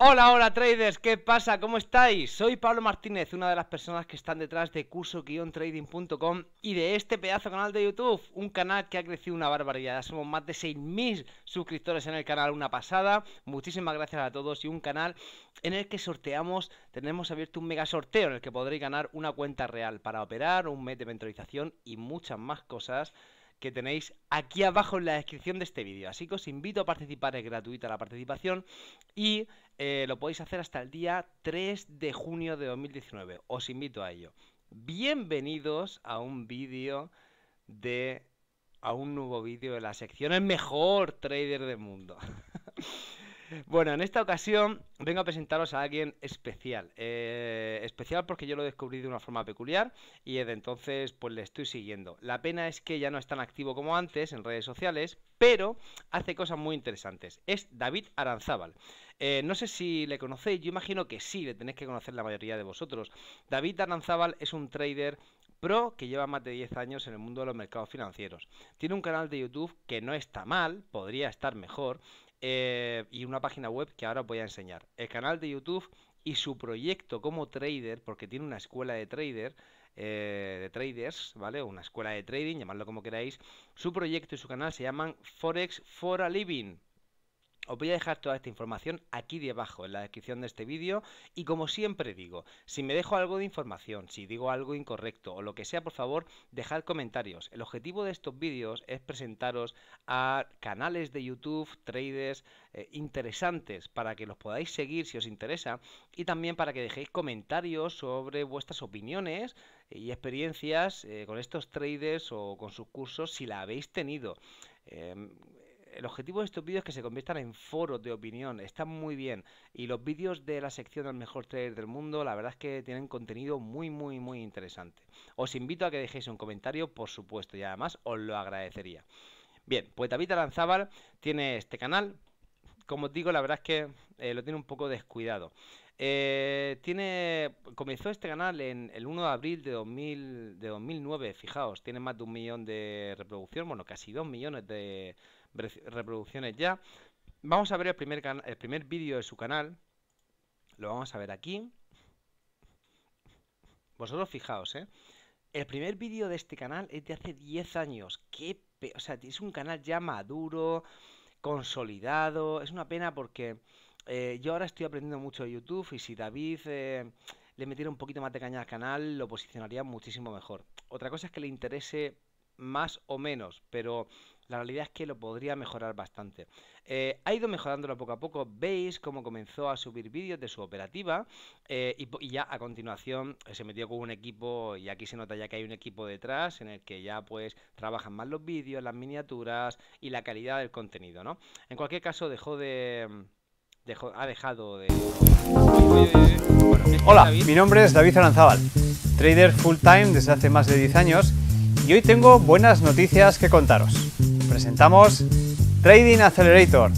Hola, hola traders, ¿qué pasa? ¿Cómo estáis? Soy Pablo Martínez, una de las personas que están detrás de curso-trading.com y de este pedazo canal de YouTube, un canal que ha crecido una barbaridad. somos más de 6.000 suscriptores en el canal, una pasada. Muchísimas gracias a todos y un canal en el que sorteamos, tenemos abierto un mega sorteo en el que podréis ganar una cuenta real para operar, un mes de mentorización y muchas más cosas que tenéis aquí abajo en la descripción de este vídeo. Así que os invito a participar, es gratuita la participación y eh, lo podéis hacer hasta el día 3 de junio de 2019. Os invito a ello. Bienvenidos a un vídeo de... a un nuevo vídeo de la sección El mejor trader del mundo. Bueno, en esta ocasión vengo a presentaros a alguien especial. Eh, especial porque yo lo descubrí de una forma peculiar y desde entonces pues le estoy siguiendo. La pena es que ya no es tan activo como antes en redes sociales, pero hace cosas muy interesantes. Es David Aranzábal. Eh, no sé si le conocéis, yo imagino que sí, le tenéis que conocer la mayoría de vosotros. David Aranzábal es un trader Pro que lleva más de 10 años en el mundo de los mercados financieros. Tiene un canal de YouTube que no está mal, podría estar mejor, eh, y una página web que ahora os voy a enseñar. El canal de YouTube y su proyecto como trader, porque tiene una escuela de trader, eh, de traders, ¿vale? Una escuela de trading, llamadlo como queráis. Su proyecto y su canal se llaman Forex for a Living. Os voy a dejar toda esta información aquí debajo en la descripción de este vídeo y como siempre digo, si me dejo algo de información, si digo algo incorrecto o lo que sea, por favor, dejad comentarios. El objetivo de estos vídeos es presentaros a canales de YouTube, traders eh, interesantes para que los podáis seguir si os interesa y también para que dejéis comentarios sobre vuestras opiniones y experiencias eh, con estos traders o con sus cursos si la habéis tenido. Em, el objetivo de estos vídeos es que se conviertan en foros de opinión, están muy bien. Y los vídeos de la sección del mejor trader del mundo, la verdad es que tienen contenido muy, muy, muy interesante. Os invito a que dejéis un comentario, por supuesto, y además os lo agradecería. Bien, pues David lanzábal tiene este canal. Como os digo, la verdad es que eh, lo tiene un poco descuidado. Eh, tiene, comenzó este canal en el 1 de abril de, de 2009, fijaos, tiene más de un millón de reproducción, bueno, casi dos millones de, reproducciones ya. Vamos a ver el primer, el primer vídeo de su canal. Lo vamos a ver aquí. Vosotros fijaos, ¿eh? El primer vídeo de este canal es de hace 10 años. Qué o sea, es un canal ya maduro, consolidado. Es una pena porque eh, yo ahora estoy aprendiendo mucho de YouTube y si David eh, le metiera un poquito más de caña al canal, lo posicionaría muchísimo mejor. Otra cosa es que le interese más o menos, pero la realidad es que lo podría mejorar bastante. Eh, ha ido mejorándolo poco a poco, veis cómo comenzó a subir vídeos de su operativa eh, y, ya a continuación eh, se metió con un equipo y aquí se nota ya que hay un equipo detrás en el que ya pues trabajan más los vídeos, las miniaturas y la calidad del contenido, ¿no? En cualquier caso dejó de... ha dejado de... Hola, mi nombre es David Aranzábal, trader full time desde hace más de 10 años y hoy tengo buenas noticias que contaros presentamos Trading Accelerator.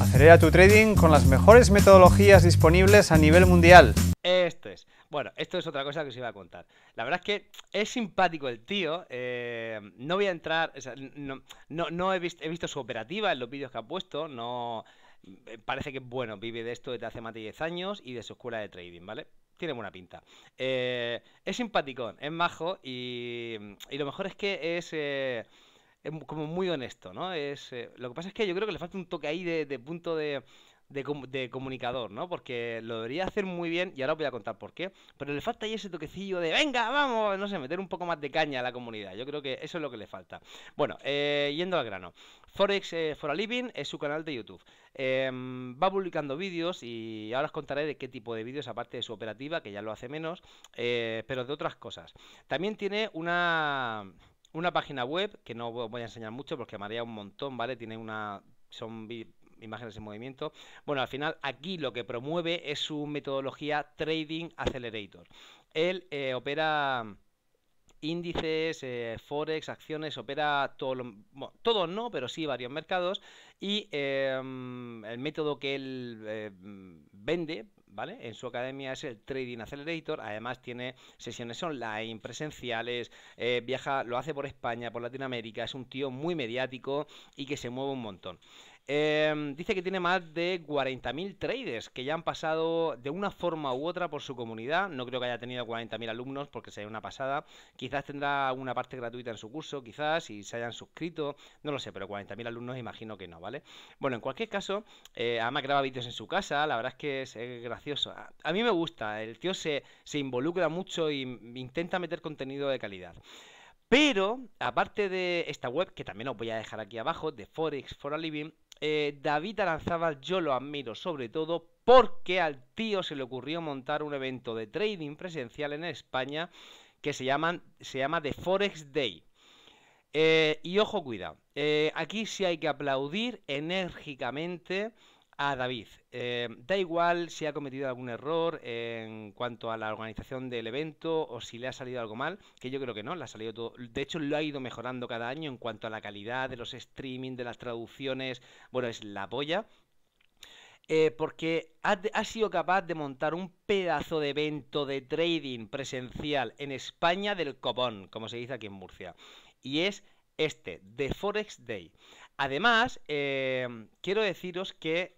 Acelera tu trading con las mejores metodologías disponibles a nivel mundial. Esto es. Bueno, esto es otra cosa que os iba a contar. La verdad es que es simpático el tío. Eh, no voy a entrar. no, he, visto su operativa en los vídeos que ha puesto. No. Eh, parece que, bueno, vive de esto desde hace más de 10 años y de su escuela de trading, ¿vale? tiene buena pinta. Eh, es simpaticón, es majo y, lo mejor es que es es como muy honesto, ¿no? Es, eh, lo que pasa es que yo creo que le falta un toque ahí de, punto de, de, comunicador, ¿no? Porque lo debería hacer muy bien y ahora os voy a contar por qué. Pero le falta ahí ese toquecillo de, venga, vamos, no sé, meter un poco más de caña a la comunidad. Yo creo que eso es lo que le falta. Bueno, eh, yendo al grano. Forex for a Living es su canal de YouTube. Em, va publicando vídeos y ahora os contaré de qué tipo de vídeos, aparte de su operativa, que ya lo hace menos, eh, pero de otras cosas. También tiene una... Una página web, que no voy a enseñar mucho porque marea un montón, ¿vale? Tiene una. Son imágenes en movimiento. Bueno, al final aquí lo que promueve es su metodología Trading Accelerator. Él eh, opera índices, eh, forex, acciones, opera todo, todos no, pero sí varios mercados y em, el método que él em, vende, ¿vale? En su academia es el Trading Accelerator, además tiene sesiones online, presenciales, eh, viaja, lo hace por España, por Latinoamérica, es un tío muy mediático y que se mueve un montón. Em, dice que tiene más de 40.000 traders que ya han pasado de una forma u otra por su comunidad. No creo que haya tenido 40.000 alumnos porque sería una pasada. Quizás tendrá una parte gratuita en su curso, quizás, y se hayan suscrito. No lo sé, pero 40.000 alumnos imagino que no, ¿vale? Bueno, en cualquier caso, Ama eh, además graba vídeos en su casa. La verdad es que es, gracioso. A, mí me gusta. El tío se, se involucra mucho e intenta meter contenido de calidad. Pero, aparte de esta web, que también os voy a dejar aquí abajo, de Forex for a Living, eh, David Aranzabal yo lo admiro sobre todo porque al tío se le ocurrió montar un evento de trading presencial en España que se, se llama The Forex Day. Eh, y ojo, cuidado, eh, aquí sí hay que aplaudir enérgicamente a David. Em, da igual si ha cometido algún error en cuanto a la organización del evento o si le ha salido algo mal, que yo creo que no, le ha salido todo. De hecho, lo ha ido mejorando cada año en cuanto a la calidad de los streaming, de las traducciones. Bueno, es la polla. Eh, porque ha, ha, sido capaz de montar un pedazo de evento de trading presencial en España del copón, como se dice aquí en Murcia. Y es este, The Forex Day. Además, em, quiero deciros que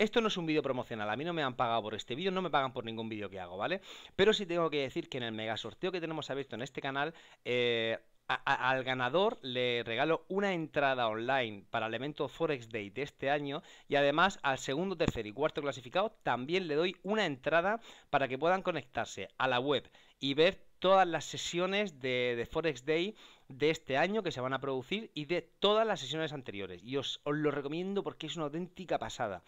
esto no es un vídeo promocional, a mí no me han pagado por este vídeo, no me pagan por ningún vídeo que hago, ¿vale? Pero sí tengo que decir que en el mega sorteo que tenemos abierto en este canal, eh, al ganador le regalo una entrada online para el evento Forex Day de este año y además al segundo, tercer y cuarto clasificado también le doy una entrada para que puedan conectarse a la web y ver todas las sesiones de, de Forex Day de este año que se van a producir y de todas las sesiones anteriores. Y os, lo recomiendo porque es una auténtica pasada.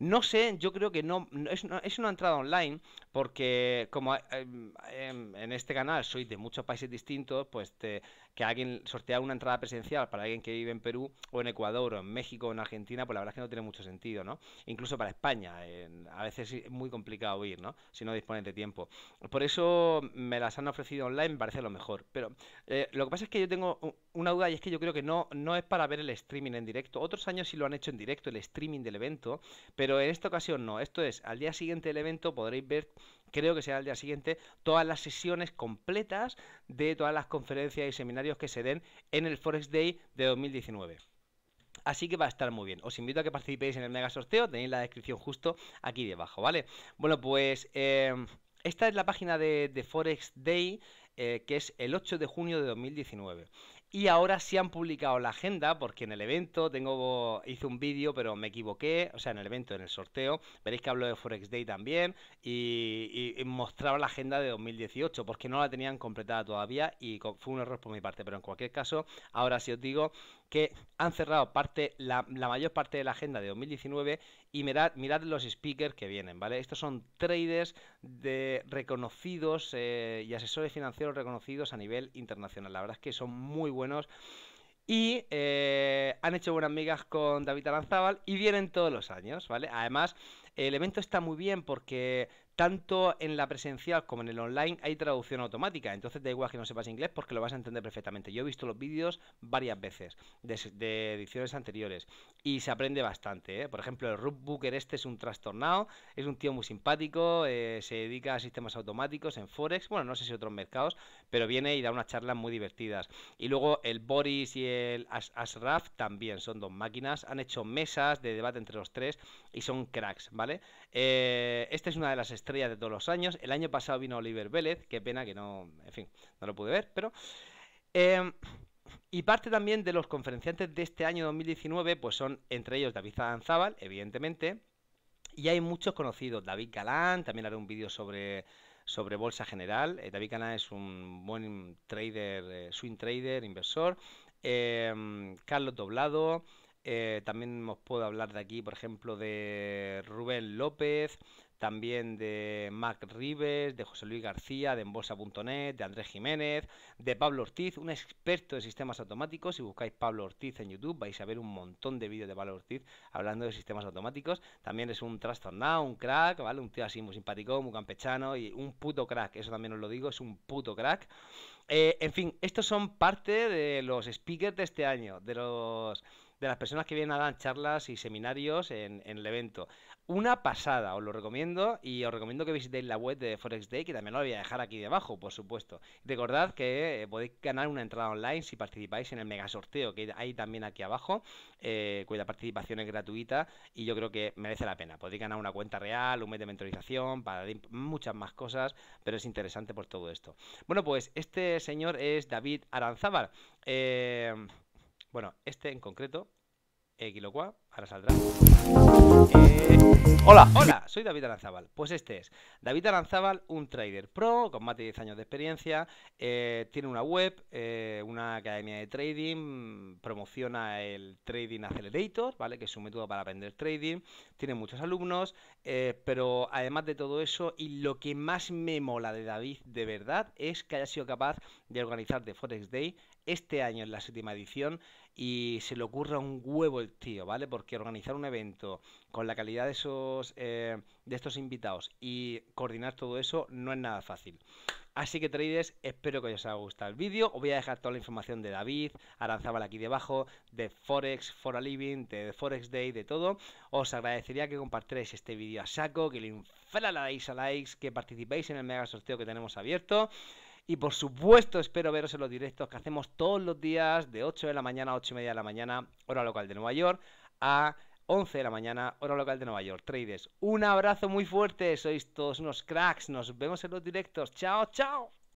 No sé, yo creo que no, es, una, entrada online porque como eh, em, en este canal Soy de muchos países distintos, pues te, que alguien sortea una entrada presencial para alguien que vive en Perú o en Ecuador o en México o en Argentina, pues la verdad es que no tiene mucho sentido, ¿no? Incluso para España, a veces es muy complicado ir, ¿no? Si no dispones de tiempo. Por eso me las han ofrecido online, me parece lo mejor. Pero eh, lo que pasa es que yo tengo una duda y es que yo creo que no, no es para ver el streaming en directo. Otros años sí lo han hecho en directo, el streaming del evento, pero en esta ocasión no. Esto es, al día siguiente del evento podréis ver creo que será el día siguiente, todas las sesiones completas de todas las conferencias y seminarios que se den en el Forex Day de 2019. Así que va a estar muy bien. Os invito a que participéis en el mega sorteo. Tenéis la descripción justo aquí debajo, ¿vale? Bueno, pues em, esta es la página de, Forex Day, eh, que es el 8 de junio de 2019. Y ahora sí han publicado la agenda, porque en el evento tengo hice un vídeo, pero me equivoqué, o sea, en el evento, en el sorteo, veréis que hablo de Forex Day también, y, y mostraba la agenda de 2018, porque no la tenían completada todavía, y fue un error por mi parte, pero en cualquier caso, ahora sí os digo que han cerrado parte, la, mayor parte de la agenda de 2019 y mirad, mirad los speakers que vienen, ¿vale? Estos son traders de reconocidos eh, y asesores financieros reconocidos a nivel internacional. La verdad es que son muy buenos. Y eh, han hecho buenas migas con David Aranzábal y vienen todos los años, ¿vale? Además, el evento está muy bien porque tanto en la presencial como en el online hay traducción automática, entonces da igual que no sepas inglés porque lo vas a entender perfectamente. Yo he visto los vídeos varias veces de, ediciones anteriores y se aprende bastante. ¿eh? Por ejemplo, el Root Booker este es un trastornado, es un tío muy simpático, eh, se dedica a sistemas automáticos en Forex, bueno, no sé si otros mercados, pero viene y da unas charlas muy divertidas. Y luego el Boris y el Ashraf... también son dos máquinas, han hecho mesas de debate entre los tres y son cracks, ¿vale? Eh, esta es una de las estrellas de todos los años. El año pasado vino Oliver Vélez, qué pena que no, en fin, no lo pude ver, pero... Em, y parte también de los conferenciantes de este año 2019, pues son entre ellos David Zadanzábal, evidentemente, y hay muchos conocidos, David Galán, también haré un vídeo sobre, sobre bolsa general, eh, David Galán es un buen trader, eh, swing trader, inversor, em, Carlos Doblado, eh, también os puedo hablar de aquí, por ejemplo, de Rubén López, también de Mac Rives, de José Luis García, de Embolsa.net, de Andrés Jiménez, de Pablo Ortiz, un experto en sistemas automáticos. Si buscáis Pablo Ortiz en YouTube, vais a ver un montón de vídeos de Pablo Ortiz hablando de sistemas automáticos. También es un trastornado, un crack, ¿vale? Un tío así muy simpático, muy campechano y un puto crack. Eso también os lo digo, es un puto crack. Eh, en fin, estos son parte de los speakers de este año, de los de las personas que vienen a dar charlas y seminarios en, el evento. Una pasada, os lo recomiendo y os recomiendo que visitéis la web de Forex Day, que también lo voy a dejar aquí debajo, por supuesto. Recordad que eh, podéis ganar una entrada online si participáis en el mega sorteo que hay también aquí abajo, eh, cuya participación es gratuita y yo creo que merece la pena. Podéis ganar una cuenta real, un mes de mentorización, para muchas más cosas, pero es interesante por todo esto. Bueno, pues este señor es David Aranzábal. Eh, bueno, este en concreto, Equiloqua, Ahora saldrá. Eh, hola, hola, soy David Aranzábal. Pues este es David Aranzábal, un trader pro con más de 10 años de experiencia. Eh, tiene una web, eh, una academia de trading, promociona el Trading Accelerator, ¿vale? Que es un método para aprender trading. Tiene muchos alumnos, pero además de todo eso, y lo que más me mola de David de verdad es que haya sido capaz de organizar The Forex Day este año en la séptima edición y se le ocurra un huevo el tío, ¿vale? Porque que organizar un evento con la calidad de, esos, eh, de estos invitados y coordinar todo eso no es nada fácil. Así que traders, espero que os haya gustado el vídeo. Os voy a dejar toda la información de David, Aranzabal aquí debajo, de Forex, For a Living, de Forex Day, de todo. Os agradecería que compartierais este vídeo a saco, que le inflarais a likes, que participéis en el mega sorteo que tenemos abierto. Y por supuesto, espero veros en los directos que hacemos todos los días de 8 de la mañana a 8 y media de la mañana, hora local de Nueva York a 11 de la mañana, hora local de Nueva York. Traders, un abrazo muy fuerte, sois todos unos cracks, nos vemos en los directos, chao, chao.